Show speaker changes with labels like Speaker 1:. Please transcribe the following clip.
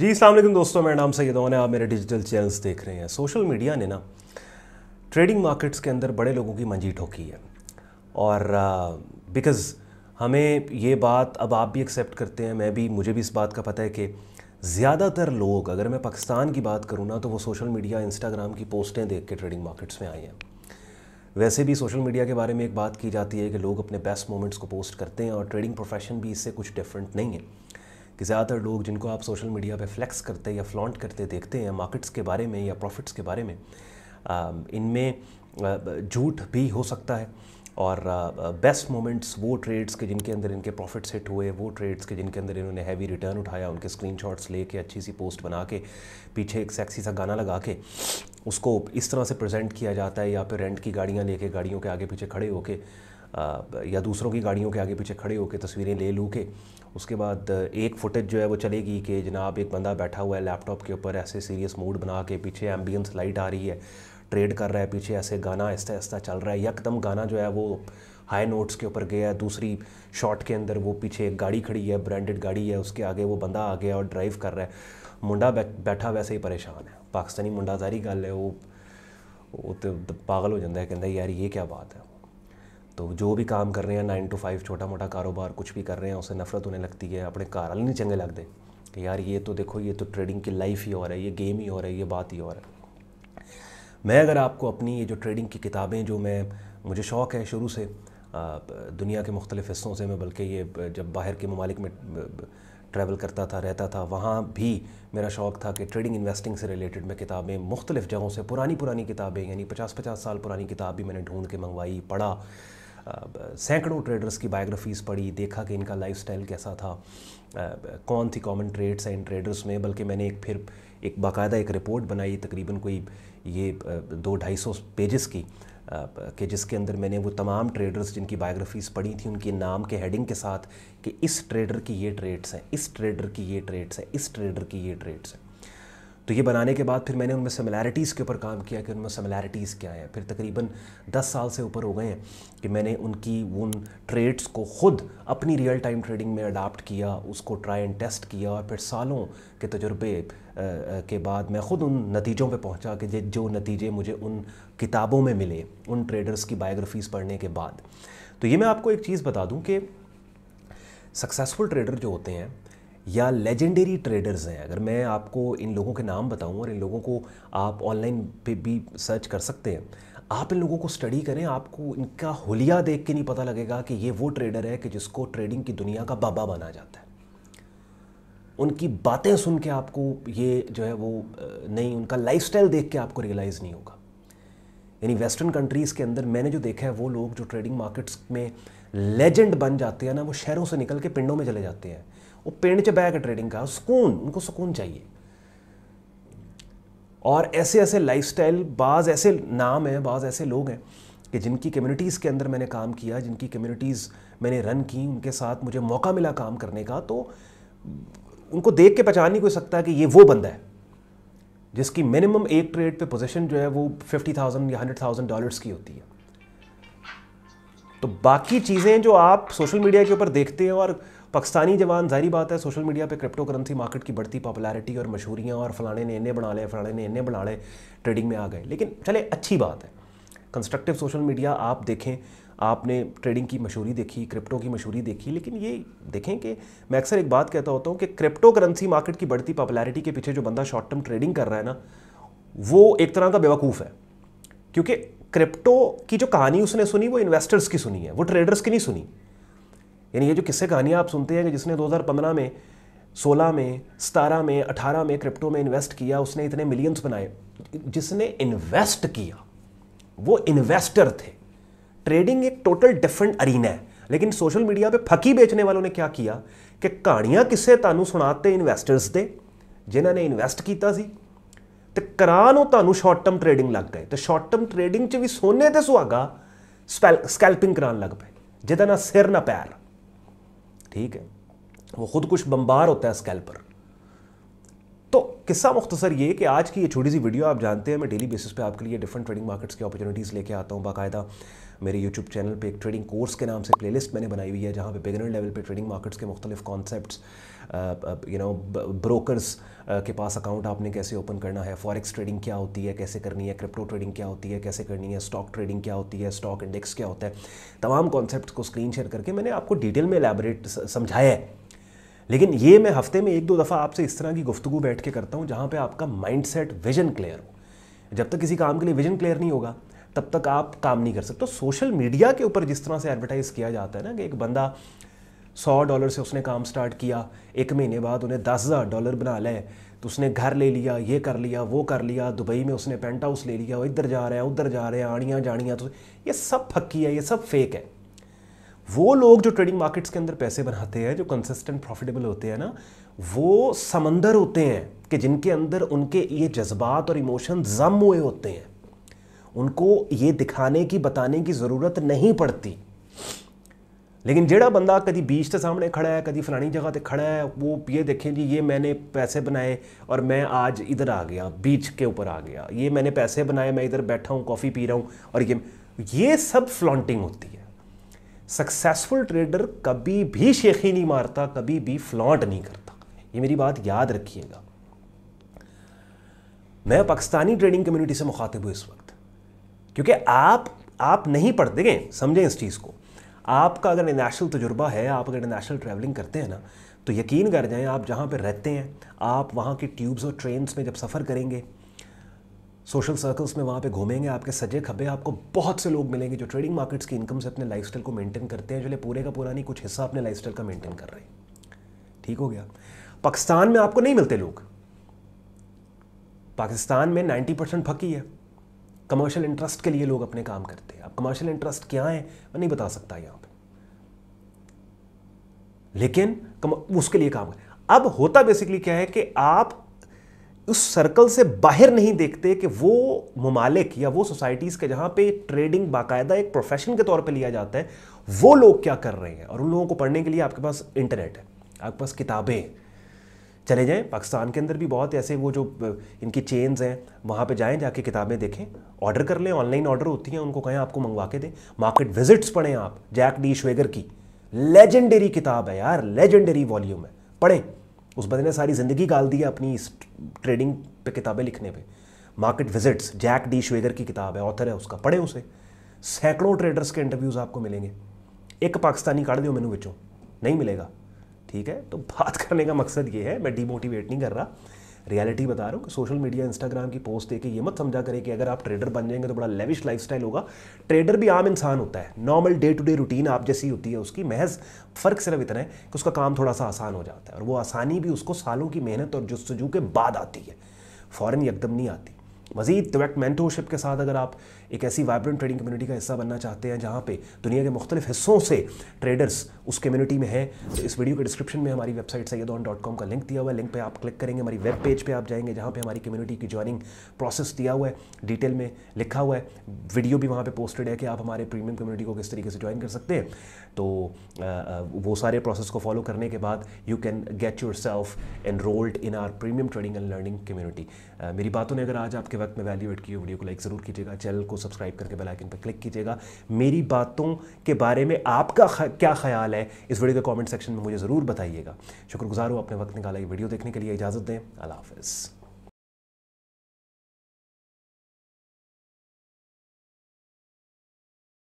Speaker 1: जी सलामकुम दोस्तों मेरा नाम सैयद ओन है आप मेरे डिजिटल चैनल्स देख रहे हैं सोशल मीडिया ने ना ट्रेडिंग मार्केट्स के अंदर बड़े लोगों की मंजी ठोकी है और बिकॉज़ हमें ये बात अब आप भी एक्सेप्ट करते हैं मैं भी मुझे भी इस बात का पता है कि ज़्यादातर लोग अगर मैं पाकिस्तान की बात करूँ ना तो वो सोशल मीडिया इंस्टाग्राम की पोस्टें देख के ट्रेडिंग मार्केट्स में आए हैं वैसे भी सोशल मीडिया के बारे में एक बात की जाती है कि लोग अपने बेस्ट मोमेंट्स को पोस्ट करते हैं और ट्रेडिंग प्रोफेशन भी इससे कुछ डिफरेंट नहीं है कि ज़्यादातर लोग जिनको आप सोशल मीडिया पे फ्लैक्स करते या फ्लॉन्ट करते देखते हैं मार्केट्स के बारे में या प्रॉफिट्स के बारे में इनमें झूठ भी हो सकता है और बेस्ट मोमेंट्स वो ट्रेड्स के जिनके अंदर इनके प्रॉफिट्स हिट हुए वो ट्रेड्स के जिनके अंदर इन्होंने हैवी रिटर्न उठाया उनके स्क्रीनशॉट्स लेके अच्छी सी पोस्ट बना के पीछे एक सेक्सी सा गाना लगा के उसको इस तरह से प्रेजेंट किया जाता है या फिर रेंट की गाड़ियाँ लेके गाड़ियों के आगे पीछे खड़े होके या दूसरों की गाड़ियों के आगे पीछे खड़े होकर तस्वीरें ले लू के उसके बाद एक फुटेज जो है वो चलेगी कि जनाब एक बंदा बैठा हुआ है लैपटॉप के ऊपर ऐसे सीरियस मूड बना के पीछे एम्बियंस लाइट आ रही है ट्रेड कर रहा है पीछे ऐसे गाना ऐसा ऐसा चल रहा है यकदम गाना जो है वो हाई नोट्स के ऊपर गया है दूसरी शॉट के अंदर वो पीछे एक गाड़ी खड़ी है ब्रांडेड गाड़ी है उसके आगे वो बंदा आ गया और ड्राइव कर रहा है मुंडा बैठा वैसे ही परेशान है पाकिस्तानी मुंडा जारी गल है वो वो तो पागल हो जाता है कहें यार ये क्या बात है तो जो भी काम कर रहे हैं नाइन टू फाइव छोटा मोटा कारोबार कुछ भी कर रहे हैं उससे नफरत होने लगती है अपने घर वाले नहीं चंगे लगते कि यार ये तो देखो ये तो ट्रेडिंग की लाइफ ही और है ये गेम ही और है ये बात ही और है मैं अगर आपको अपनी ये जो ट्रेडिंग की किताबें जो मैं मुझे शौक़ है शुरू से दुनिया के मुख्तलिफ़ हिस्सों से मैं बल्कि ये जब बाहर के ममालिक में ट्रैवल करता था रहता था वहाँ भी मेरा शौक़ था कि ट्रेडिंग इन्वेस्टिंग से रिलेटेड मैं किताबें मुख्तलिफ़ जगहों से पुरानी पुरानी किताबें यानी पचास पचास साल पुरानी किताब भी मैंने ढूंढ के मंगवाई पढ़ा सैकड़ों ट्रेडर्स की बायोग्राफीज़ पढ़ी देखा कि इनका लाइफ कैसा था कौन थी कॉमन ट्रेड्स हैं इन ट्रेडर्स में बल्कि मैंने एक फिर एक बाकायदा एक रिपोर्ट बनाई तकरीबन कोई ये दो ढाई सौ पेजेस की कि जिसके अंदर मैंने वो तमाम ट्रेडर्स जिनकी बायोग्राफीज़ पढ़ी थी उनके नाम के हेडिंग के साथ कि इस ट्रेडर की ये ट्रेड्स हैं इस ट्रेडर की ये ट्रेड्स हैं इस ट्रेडर की ये ट्रेड्स हैं तो ये बनाने के बाद फिर मैंने उनमें सिमिलैरिटीज़ के ऊपर काम किया कि उनमें सिमिलैरिटीज़ क्या है फिर तकरीबन 10 साल से ऊपर हो गए हैं कि मैंने उनकी उन ट्रेड्स को खुद अपनी रियल टाइम ट्रेडिंग में अडाप्ट किया उसको ट्राई एंड टेस्ट किया और फिर सालों के तजुर्बे के बाद मैं ख़ुद उन नतीजों पे पहुंचा कि जो नतीजे मुझे उन किताबों में मिले उन ट्रेडर्स की बायोग्राफीज़ पढ़ने के बाद तो ये मैं आपको एक चीज़ बता दूँ कि सक्सेसफुल ट्रेडर जो होते हैं या लेजेंडरी ट्रेडर्स हैं अगर मैं आपको इन लोगों के नाम बताऊं और इन लोगों को आप ऑनलाइन पे भी सर्च कर सकते हैं आप इन लोगों को स्टडी करें आपको इनका होलिया देख के नहीं पता लगेगा कि ये वो ट्रेडर है कि जिसको ट्रेडिंग की दुनिया का बाबा माना जाता है उनकी बातें सुन के आपको ये जो है वो नहीं उनका लाइफस्टाइल देख के आपको रियलाइज़ नहीं होगा यानी वेस्टर्न कंट्रीज़ के अंदर मैंने जो देखा है वो लोग जो ट्रेडिंग मार्केट्स में लेजेंड बन जाते हैं ना वो शहरों से निकल के पिंडों में चले जाते हैं वो पेड़ च बह के ट्रेडिंग का सुकून उनको सुकून चाहिए और ऐसे ऐसे लाइफस्टाइल बाज़ ऐसे नाम हैं बाज़ ऐसे लोग हैं कि जिनकी कम्युनिटीज़ के अंदर मैंने काम किया जिनकी कम्युनिटीज़ मैंने रन की उनके साथ मुझे मौका मिला काम करने का तो उनको देख के पहचान नहीं कोई सकता कि ये वो बंदा है जिसकी मिनिमम एक ट्रेड पे पोजीशन जो है वो फिफ्टी थाउजेंड या हंड्रेड थाउजेंड डॉलर्स की होती है तो बाकी चीज़ें जो आप सोशल मीडिया के ऊपर देखते हैं और पाकिस्तानी जवान जारी बात है सोशल मीडिया पे क्रिप्टो करेंसी मार्केट की बढ़ती पॉपुलैरिटी और मशहूरियाँ और फलाने ने इन्हें बना लें फलाने ने इन्हें बना लें ट्रेडिंग में आ गए लेकिन चले अच्छी बात है कंस्ट्रक्टिव सोशल मीडिया आप देखें आपने ट्रेडिंग की मशहूरी देखी क्रिप्टो की मशहूरी देखी लेकिन ये देखें कि मैं अक्सर एक बात कहता होता हूँ कि क्रिप्टो करेंसी मार्केट की बढ़ती पॉपुलैरिटी के पीछे जो बंदा शॉर्ट टर्म ट्रेडिंग कर रहा है ना वो एक तरह का बेवकूफ़ है क्योंकि क्रिप्टो की जो कहानी उसने सुनी वो इन्वेस्टर्स की सुनी है वो ट्रेडर्स की नहीं सुनी यानी ये जो किस्से कहानियाँ आप सुनते हैं कि जिसने 2015 में 16 में 17 में 18 में क्रिप्टो में इन्वेस्ट किया उसने इतने मिलियंस बनाए जिसने इन्वेस्ट किया वो इन्वेस्टर थे ट्रेडिंग एक टोटल डिफरेंट अरीना है लेकिन सोशल मीडिया पे फकी बेचने वालों ने क्या किया कि कहानियाँ किसे तू ਸੁਣਾਤੇ ਇਨਵੈਸਟਰਸ ਦੇ ਜਿਨ੍ਹਾਂ ਨੇ ਇਨਵੈਸਟ ਕੀਤਾ ਸੀ ਤੇ ਕਰਾਂ ਨੂੰ ਤੁਹਾਨੂੰ ਸ਼ਾਰਟ ਟਰਮ ਟਰੇਡਿੰਗ ਲੱਗ ਗਏ ਤੇ ਸ਼ਾਰਟ ਟਰਮ ਟਰੇਡਿੰਗ 'ਚ ਵੀ ਸੋਨੇ ਤੇ ਸੁਹਾਗਾ ਸਕੈਲਪਿੰਗ ਕਰਾਉਣ ਲੱਗ ਪਏ ਜਿਹਦਾ ਨਾ ਸਿਰ ਨਾ ठीक है वो खुद कुछ बम्बार होता है स्कैल पर किस्सा मुख्तसर ये कि आज की ये छोटी सी वीडियो आप जानते हैं मैं डेली बेसिस पे आपके लिए डिफरेंट ट्रेडिंग मार्केट्स की अपॉर्चुनिटीज़ लेके आता हूँ बाकायदा मेरे यूट्यूब चैनल पे एक ट्रेडिंग कोर्स के नाम से प्लेलिस्ट मैंने बनाई हुई है जहाँ पे बिगनर लेवल पे ट्रेडिंग मार्केट्स के मुख्तलिफ कॉन्सेप्ट यू नो ब्रोकर्स के पास अकाउंट आपने कैसे ओपन करना है फॉरेक्स ट्रेडिंग क्या होती है कैसे करनी है क्रिप्टो ट्रेडिंग क्या होती है कैसे करनी है स्टॉक ट्रेडिंग क्या होती है स्टॉक इंडेक्स क्या होता है तमाम कॉन्सेप्ट को स्क्रीन शेयर करके मैंने आपको डिटेल में एलेबरेट समझाया है लेकिन ये मैं हफ्ते में एक दो दफ़ा आपसे इस तरह की गुफ्तु बैठ के करता हूँ जहाँ पर आपका माइंड सेट विजन क्लियर हो जब तक किसी काम के लिए विजन क्लियर नहीं होगा तब तक आप काम नहीं कर सकते तो सोशल मीडिया के ऊपर जिस तरह से एडवर्टाइज़ किया जाता है ना कि एक बंदा सौ डॉलर से उसने काम स्टार्ट किया एक महीने बाद उन्हें दस हज़ार डॉलर बना लाए तो उसने घर ले लिया ये कर लिया वो कर लिया दुबई में उसने पेंट हाउस ले लिया वो इधर जा रहा है उधर जा रहे हैं आड़ियाँ जाड़ियाँ तो ये सब फक्की है ये सब फेक है वो लोग जो ट्रेडिंग मार्केट्स के अंदर पैसे बनाते हैं जो कंसिस्टेंट प्रॉफिटेबल होते हैं ना वो समंदर होते हैं कि जिनके अंदर उनके ये जज्बात और इमोशन जम हुए होते हैं उनको ये दिखाने की बताने की ज़रूरत नहीं पड़ती लेकिन जोड़ा बंदा कभी बीच के सामने खड़ा है कभी फलानी जगह पे खड़ा है वो ये देखें जी ये मैंने पैसे बनाए और मैं आज इधर आ गया बीच के ऊपर आ गया ये मैंने पैसे बनाए मैं इधर बैठा हूँ कॉफ़ी पी रहा हूँ और ये ये सब फ्लॉन्टिंग होती है सक्सेसफुल ट्रेडर कभी भी शेखी नहीं मारता कभी भी फ्लॉन्ट नहीं करता ये मेरी बात याद रखिएगा मैं पाकिस्तानी ट्रेडिंग कम्युनिटी से मुखातिब हूँ इस वक्त क्योंकि आप आप नहीं पढ़ते गए समझें इस चीज़ को आपका अगर इंटरनेशनल तजुर्बा है आप अगर इंटरनेशनल ट्रैवलिंग करते हैं ना तो यकीन कर जाएं आप जहाँ पर रहते हैं आप वहाँ के ट्यूब्स और ट्रेन्स में जब सफ़र करेंगे सोशल सर्कल्स में वहाँ पे घूमेंगे आपके सजे खबे आपको बहुत से लोग मिलेंगे जो ट्रेडिंग मार्केट्स की इनकम से अपने लाइफस्टाइल को मेंटेन करते हैं जो पूरे का पूरा नहीं कुछ हिस्सा अपने लाइफस्टाइल का मेंटेन कर रहे हैं ठीक हो गया पाकिस्तान में आपको नहीं मिलते लोग पाकिस्तान में 90 परसेंट फकी है कमर्शियल इंटरेस्ट के लिए लोग अपने काम करते हैं अब कमर्शियल इंटरेस्ट क्या है मैं नहीं बता सकता यहाँ पर लेकिन उसके लिए काम कर अब होता बेसिकली क्या है कि आप उस सर्कल से बाहर नहीं देखते कि वो ममालिक या वो सोसाइटीज़ के जहाँ पे ट्रेडिंग बाकायदा एक प्रोफेशन के तौर पे लिया जाता है वो लोग क्या कर रहे हैं और उन लोगों को पढ़ने के लिए आपके पास इंटरनेट है आपके पास किताबें चले जाएं पाकिस्तान के अंदर भी बहुत ऐसे वो जो इनकी चेन्स हैं वहाँ पर जाएँ जाके किताबें देखें ऑर्डर कर लें ऑनलाइन ऑर्डर होती हैं उनको कहें आपको मंगवा के दें मार्केट विजिट्स पढ़ें आप जैक डी श्वेगर की लेजेंडरी किताब है यार लेजेंडरी वॉल्यूम है पढ़ें उस बंदे ने सारी ज़िंदगी गाल दी है अपनी इस ट्रेडिंग पे किताबें लिखने पे market wizards Jack D Schwager की किताब है ऑथर है उसका पढ़े उसे सैकड़ों ट्रेडर्स के इंटरव्यूज़ आपको मिलेंगे एक पाकिस्तानी काट दो मैनू बिचों नहीं मिलेगा ठीक है तो बात करने का मकसद ये है मैं डीमोटिवेट नहीं कर रहा रियलिटी बता रहा हूँ कि सोशल मीडिया इंस्टाग्राम की पोस्ट देख ये मत समझा करें कि अगर आप ट्रेडर बन जाएंगे तो बड़ा लेविश लाइफस्टाइल होगा ट्रेडर भी आम इंसान होता है normal day to day routine आप जैसी होती है उसकी महज फ़र्क सिर्फ इतना है कि उसका काम थोड़ा सा आसान हो जाता है और वो आसानी भी उसको सालों की मेहनत और जस्तजू के बाद आती है फ़ौरन एकदम नहीं आती मजीद डायरेक्ट मैंटोरशिप के साथ अगर आप एक ऐसी वाइब्रेंट ट्रेडिंग कम्युनिटी का हिस्सा बनना चाहते हैं जहाँ पे दुनिया के मुख्तलिफ हिस्सों से ट्रेडर्स उस कम्युनिटी में है तो इस वीडियो के डिस्क्रिप्शन में हमारी वेबसाइट ऑन डॉट कॉम का लिंक दिया हुआ है लिंक पर आप क्लिक करेंगे हमारी वेब पेज पर आप जाएंगे जहाँ पर हमारी कम्युनिटी की ज्वाइनिंग प्रोसेस दिया हुआ है डिटेल में लिखा हुआ है वीडियो भी वहाँ पर पोस्टेड है कि आप हमारे प्रीमियम कम्युनिटी को किस तरीके से ज्वाइन कर सकते हैं तो वो सारे प्रोसेस को फॉलो करने के बाद you can get yourself enrolled in our premium trading and learning community मेरी बातों ने अगर आज आपके प्रोडक्ट में वैल्यू एड की वीडियो को लाइक ज़रूर कीजिएगा चैनल को सब्सक्राइब करके बेल आइकन पर क्लिक कीजिएगा मेरी बातों के बारे में आपका क्या ख्याल है इस वीडियो के कमेंट सेक्शन में मुझे ज़रूर बताइएगा शुक्रगुजार हूँ अपने वक्त निकाला ये वीडियो देखने के लिए इजाज़त दें अल्लाह हाफिज़